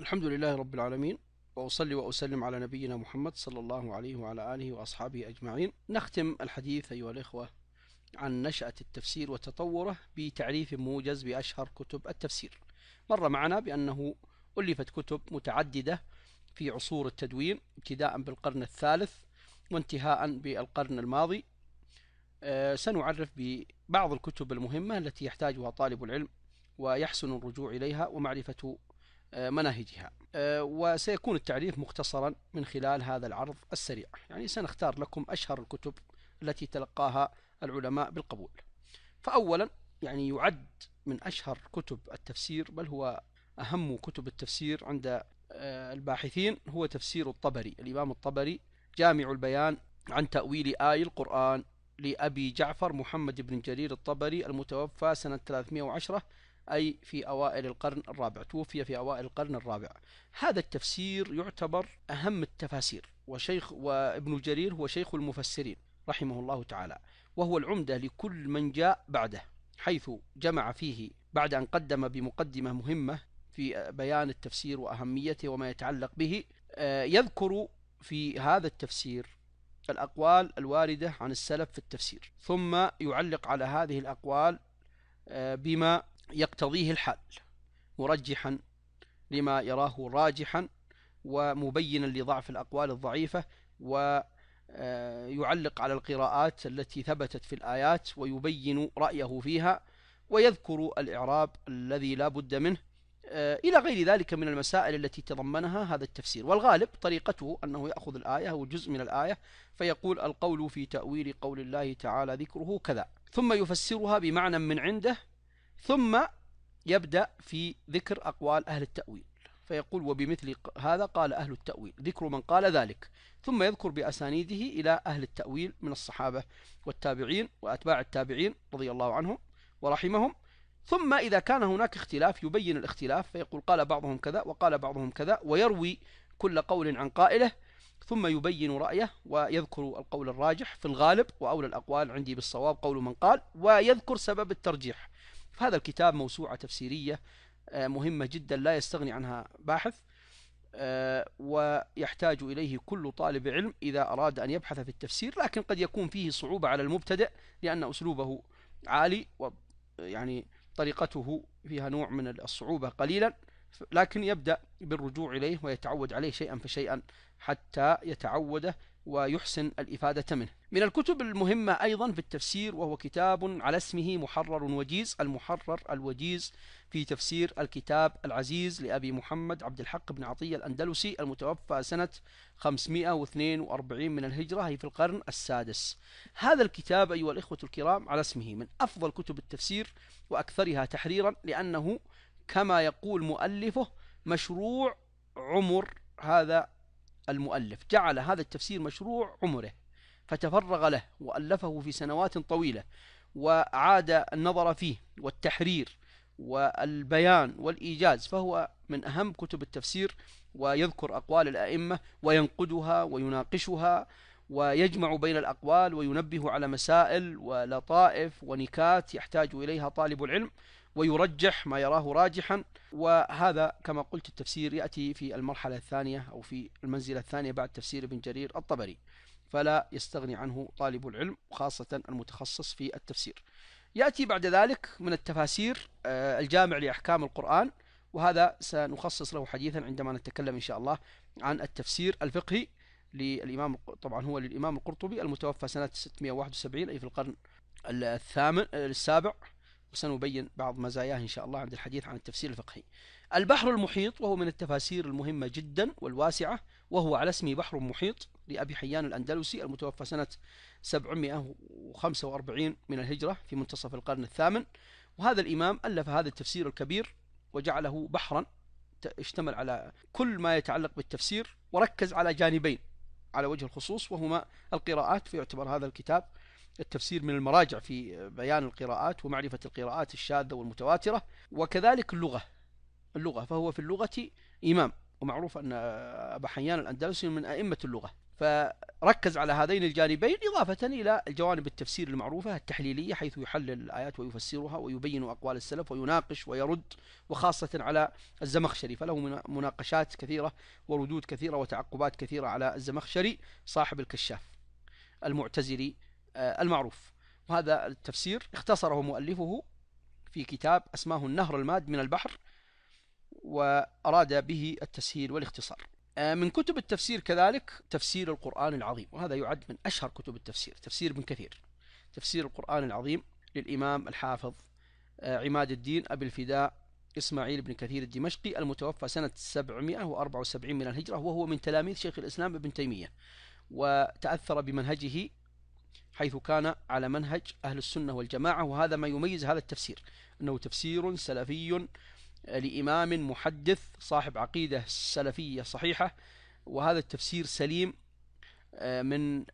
الحمد لله رب العالمين وأصلي وأسلم على نبينا محمد صلى الله عليه وعلى آله وأصحابه أجمعين نختم الحديث أيها الإخوة عن نشأة التفسير وتطوره بتعريف موجز بأشهر كتب التفسير مر معنا بأنه ألفت كتب متعددة في عصور التدوين ابتداء بالقرن الثالث وانتهاء بالقرن الماضي آه، سنعرف ببعض الكتب المهمة التي يحتاجها طالب العلم ويحسن الرجوع إليها ومعرفة مناهجها آه، وسيكون التعريف مختصرا من خلال هذا العرض السريع يعني سنختار لكم أشهر الكتب التي تلقاها العلماء بالقبول فأولا يعني يعد من أشهر كتب التفسير بل هو أهم كتب التفسير عند آه، الباحثين هو تفسير الطبري الإمام الطبري جامع البيان عن تأويل آي القرآن لأبي جعفر محمد بن جرير الطبري المتوفى سنة 310 أي في أوائل القرن الرابع توفي في أوائل القرن الرابع هذا التفسير يعتبر أهم التفاسير وشيخ وابن جرير هو شيخ المفسرين رحمه الله تعالى وهو العمدة لكل من جاء بعده حيث جمع فيه بعد أن قدم بمقدمة مهمة في بيان التفسير وأهميته وما يتعلق به آه، يذكر في هذا التفسير الأقوال الواردة عن السلف في التفسير ثم يعلق على هذه الأقوال آه، بما يقتضيه الحال مرجحا لما يراه راجحا ومبينا لضعف الأقوال الضعيفة ويعلق آه، على القراءات التي ثبتت في الآيات ويبين رأيه فيها ويذكر الإعراب الذي لا بد منه آه، إلى غير ذلك من المسائل التي تضمنها هذا التفسير والغالب طريقته أنه يأخذ الآية أو جزء من الآية فيقول القول في تأويل قول الله تعالى ذكره كذا ثم يفسرها بمعنى من عنده ثم يبدأ في ذكر أقوال أهل التأويل فيقول وبمثل هذا قال أهل التأويل ذكر من قال ذلك ثم يذكر بأسانيده إلى أهل التأويل من الصحابة والتابعين وأتباع التابعين رضي الله عنهم ورحمهم ثم إذا كان هناك اختلاف يبين الاختلاف فيقول قال بعضهم كذا وقال بعضهم كذا ويروي كل قول عن قائله ثم يبين رأيه ويذكر القول الراجح في الغالب وأولى الأقوال عندي بالصواب قول من قال ويذكر سبب الترجيح فهذا الكتاب موسوعة تفسيرية آه، مهمة جدا لا يستغني عنها باحث آه، ويحتاج إليه كل طالب علم إذا أراد أن يبحث في التفسير لكن قد يكون فيه صعوبة على المبتدئ لأن أسلوبه عالي ويعني طريقته فيها نوع من الصعوبة قليلا لكن يبدأ بالرجوع إليه ويتعود عليه شيئا فشيئا حتى يتعوده ويحسن الإفادة منه من الكتب المهمة أيضا في التفسير وهو كتاب على اسمه محرر وجيز المحرر الوجيز في تفسير الكتاب العزيز لأبي محمد عبد الحق بن عطية الأندلسي المتوفى سنة 542 من الهجرة هي في القرن السادس هذا الكتاب أيها الإخوة الكرام على اسمه من أفضل كتب التفسير وأكثرها تحريرا لأنه كما يقول مؤلفه مشروع عمر هذا المؤلف جعل هذا التفسير مشروع عمره فتفرغ له وألفه في سنوات طويلة وعاد النظر فيه والتحرير والبيان والإيجاز فهو من أهم كتب التفسير ويذكر أقوال الأئمة وينقدها ويناقشها ويجمع بين الأقوال وينبه على مسائل ولطائف ونكات يحتاج إليها طالب العلم ويرجح ما يراه راجحا وهذا كما قلت التفسير يأتي في المرحلة الثانية أو في المنزلة الثانية بعد تفسير ابن جرير الطبري فلا يستغني عنه طالب العلم خاصة المتخصص في التفسير يأتي بعد ذلك من التفاسير آه، الجامع لأحكام القرآن وهذا سنخصص له حديثا عندما نتكلم إن شاء الله عن التفسير الفقهي للإمام طبعا هو للإمام القرطبي المتوفى سنة 671 أي في القرن الثامن آه، السابع وسنبين بعض مزاياه إن شاء الله عند الحديث عن التفسير الفقهي البحر المحيط وهو من التفاسير المهمة جدا والواسعة وهو على اسم بحر محيط لأبي حيان الأندلسي المتوفى سنة 745 من الهجرة في منتصف القرن الثامن وهذا الإمام ألف هذا التفسير الكبير وجعله بحرا اشتمل على كل ما يتعلق بالتفسير وركز على جانبين على وجه الخصوص وهما القراءات فيعتبر هذا الكتاب التفسير من المراجع في بيان القراءات ومعرفة القراءات الشاذة والمتواترة وكذلك اللغة اللغة فهو في اللغة إمام ومعروف أن أبا حيان الأندلسي من أئمة اللغة فركز على هذين الجانبين إضافة إلى الجوانب التفسير المعروفة التحليلية حيث يحلل الآيات ويفسرها ويبين أقوال السلف ويناقش ويرد وخاصة على الزمخشري فله مناقشات كثيرة وردود كثيرة وتعقبات كثيرة على الزمخشري صاحب الكشاف المعتزلي آه، المعروف وهذا التفسير اختصره مؤلفه في كتاب أسماه النهر الماد من البحر وأراد به التسهيل والاختصار آه، من كتب التفسير كذلك تفسير القرآن العظيم وهذا يعد من أشهر كتب التفسير تفسير ابن كثير تفسير القرآن العظيم للإمام الحافظ آه، عماد الدين أبي الفداء إسماعيل بن كثير الدمشقي المتوفى سنة 774 من الهجرة وهو من تلاميذ شيخ الإسلام ابن تيمية وتأثر بمنهجه حيث كان على منهج أهل السنة والجماعة وهذا ما يميز هذا التفسير أنه تفسير سلفي لإمام محدث صاحب عقيدة سلفية صحيحة وهذا التفسير سليم آه، من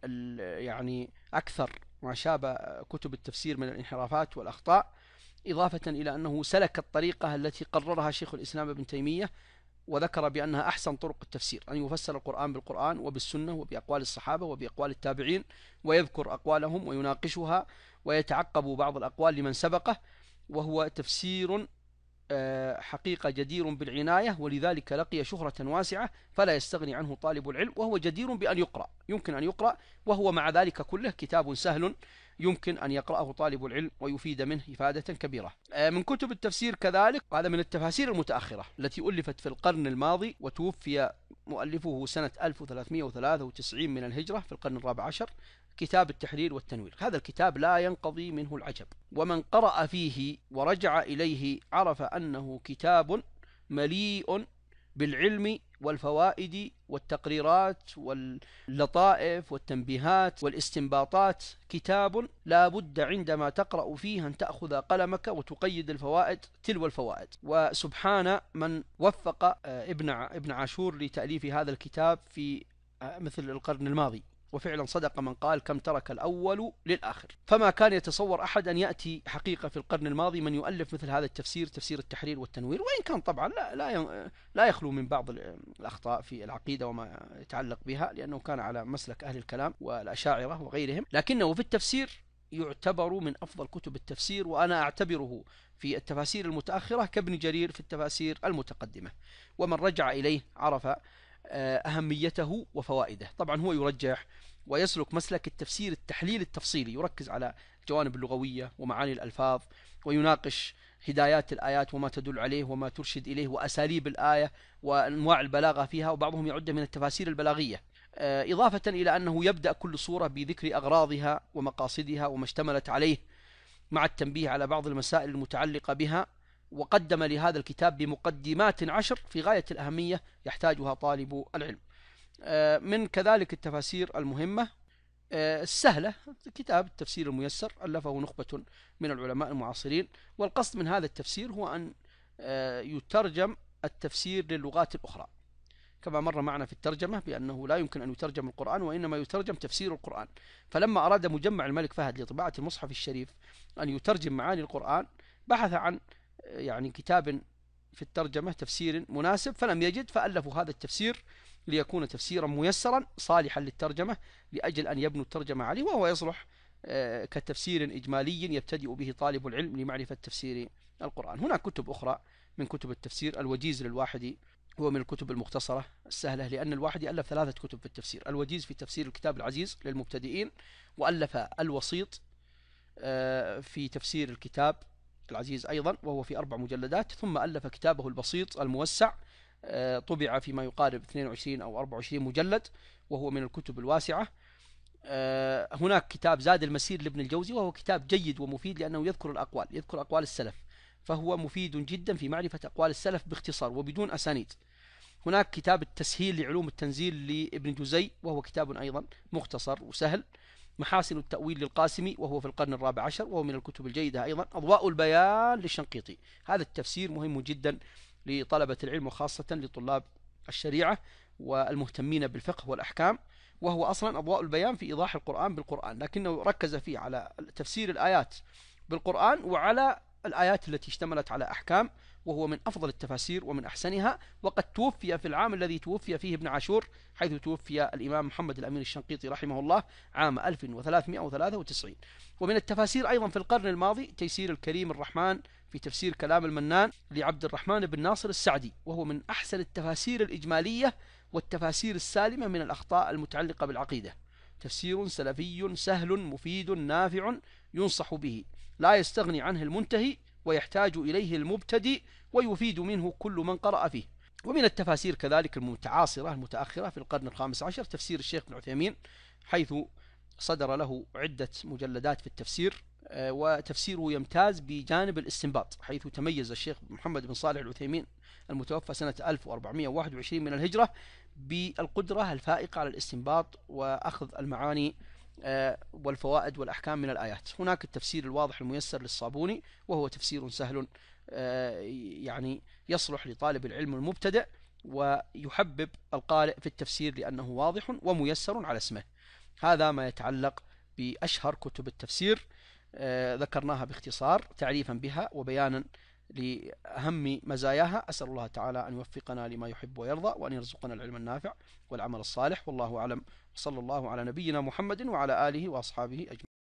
يعني أكثر ما شابه كتب التفسير من الانحرافات والأخطاء إضافة إلى أنه سلك الطريقة التي قررها شيخ الإسلام ابن تيمية وذكر بأنها أحسن طرق التفسير أن يفسر القرآن بالقرآن وبالسنة وبأقوال الصحابة وبأقوال التابعين ويذكر أقوالهم ويناقشها ويتعقب بعض الأقوال لمن سبقه وهو تفسير آه، حقيقة جدير بالعناية ولذلك لقي شهرة واسعة فلا يستغني عنه طالب العلم وهو جدير بأن يقرأ يمكن أن يقرأ وهو مع ذلك كله كتاب سهل يمكن أن يقرأه طالب العلم ويفيد منه إفادة كبيرة آه، من كتب التفسير كذلك هذا من التفاسير المتأخرة التي ألفت في القرن الماضي وتوفي مؤلفه سنة 1393 من الهجرة في القرن الرابع عشر كتاب التحرير والتنوير هذا الكتاب لا ينقضي منه العجب ومن قرأ فيه ورجع إليه عرف أنه كتاب مليء بالعلم والفوائد والتقريرات واللطائف والتنبيهات والاستنباطات كتاب لا بد عندما تقرأ فيه أن تأخذ قلمك وتقيد الفوائد تلو الفوائد وسبحان من وفق آه، ابن ابن عاشور لتأليف هذا الكتاب في آه، مثل القرن الماضي وفعلا صدق من قال كم ترك الأول للآخر فما كان يتصور أحد أن يأتي حقيقة في القرن الماضي من يؤلف مثل هذا التفسير تفسير التحرير والتنوير وإن كان طبعا لا, لا, لا يخلو من بعض الأخطاء في العقيدة وما يتعلق بها لأنه كان على مسلك أهل الكلام والأشاعرة وغيرهم لكنه في التفسير يعتبر من أفضل كتب التفسير وأنا أعتبره في التفاسير المتأخرة كابن جرير في التفاسير المتقدمة ومن رجع إليه عرف آه، أهميته وفوائده طبعا هو يرجح ويسلك مسلك التفسير التحليل التفصيلي يركز على الجوانب اللغوية ومعاني الألفاظ ويناقش هدايات الآيات وما تدل عليه وما ترشد إليه وأساليب الآية وأنواع البلاغة فيها وبعضهم يعد من التفاسير البلاغية آه، إضافة إلى أنه يبدأ كل صورة بذكر أغراضها ومقاصدها وما اشتملت عليه مع التنبيه على بعض المسائل المتعلقة بها وقدم لهذا الكتاب بمقدمات عشر في غاية الأهمية يحتاجها طالب العلم آه، من كذلك التفاسير المهمة آه، السهلة كتاب التفسير الميسر ألفه نخبة من العلماء المعاصرين والقصد من هذا التفسير هو أن آه، يترجم التفسير للغات الأخرى كما مر معنا في الترجمة بأنه لا يمكن أن يترجم القرآن وإنما يترجم تفسير القرآن فلما أراد مجمع الملك فهد لطباعة المصحف الشريف أن يترجم معاني القرآن بحث عن يعني كتاب في الترجمة تفسير مناسب فلم يجد فألفوا هذا التفسير ليكون تفسيرا ميسرا صالحا للترجمة لأجل أن يبنوا الترجمة عليه وهو يصلح آه، كتفسير إجمالي يبتدئ به طالب العلم لمعرفة تفسير القرآن هناك كتب أخرى من كتب التفسير الوجيز للواحد هو من الكتب المختصرة السهلة لأن الواحد ألف ثلاثة كتب في التفسير الوجيز في تفسير الكتاب العزيز للمبتدئين وألف الوسيط آه، في تفسير الكتاب العزيز أيضا وهو في أربع مجلدات ثم ألف كتابه البسيط الموسع آه، طبع فيما يقارب 22 أو 24 مجلد وهو من الكتب الواسعة آه، هناك كتاب زاد المسير لابن الجوزي وهو كتاب جيد ومفيد لأنه يذكر الأقوال يذكر أقوال السلف فهو مفيد جدا في معرفة أقوال السلف باختصار وبدون أسانيد هناك كتاب التسهيل لعلوم التنزيل لابن جزي وهو كتاب أيضا مختصر وسهل محاسن التأويل للقاسمي وهو في القرن الرابع عشر وهو من الكتب الجيدة أيضا أضواء البيان للشنقيطي هذا التفسير مهم جدا لطلبة العلم وخاصة لطلاب الشريعة والمهتمين بالفقه والأحكام وهو أصلا أضواء البيان في إيضاح القرآن بالقرآن لكنه ركز فيه على تفسير الآيات بالقرآن وعلى الآيات التي اشتملت على أحكام وهو من أفضل التفاسير ومن أحسنها وقد توفي في العام الذي توفي فيه ابن عاشور حيث توفي الإمام محمد الأمين الشنقيطي رحمه الله عام 1393 ومن التفاسير أيضا في القرن الماضي تيسير الكريم الرحمن في تفسير كلام المنان لعبد الرحمن بن ناصر السعدي وهو من أحسن التفاسير الإجمالية والتفاسير السالمة من الأخطاء المتعلقة بالعقيدة تفسير سلفي سهل مفيد نافع ينصح به لا يستغني عنه المنتهي ويحتاج إليه المبتدئ ويفيد منه كل من قرأ فيه ومن التفاسير كذلك المتعاصرة المتأخرة في القرن الخامس عشر تفسير الشيخ ابن عثيمين حيث صدر له عدة مجلدات في التفسير آه، وتفسيره يمتاز بجانب الاستنباط حيث تميز الشيخ محمد بن صالح العثيمين المتوفى سنة 1421 من الهجرة بالقدرة الفائقة على الاستنباط وأخذ المعاني آه، والفوائد والأحكام من الآيات هناك التفسير الواضح الميسر للصابوني وهو تفسير سهل آه، يعني يصلح لطالب العلم المبتدئ ويحبب القارئ في التفسير لأنه واضح وميسر على اسمه هذا ما يتعلق بأشهر كتب التفسير آه، ذكرناها باختصار تعريفا بها وبيانا لأهم مزاياها أسأل الله تعالى أن يوفقنا لما يحب ويرضى وأن يرزقنا العلم النافع والعمل الصالح والله أعلم وصلى الله على نبينا محمد وعلى آله وأصحابه أجمعين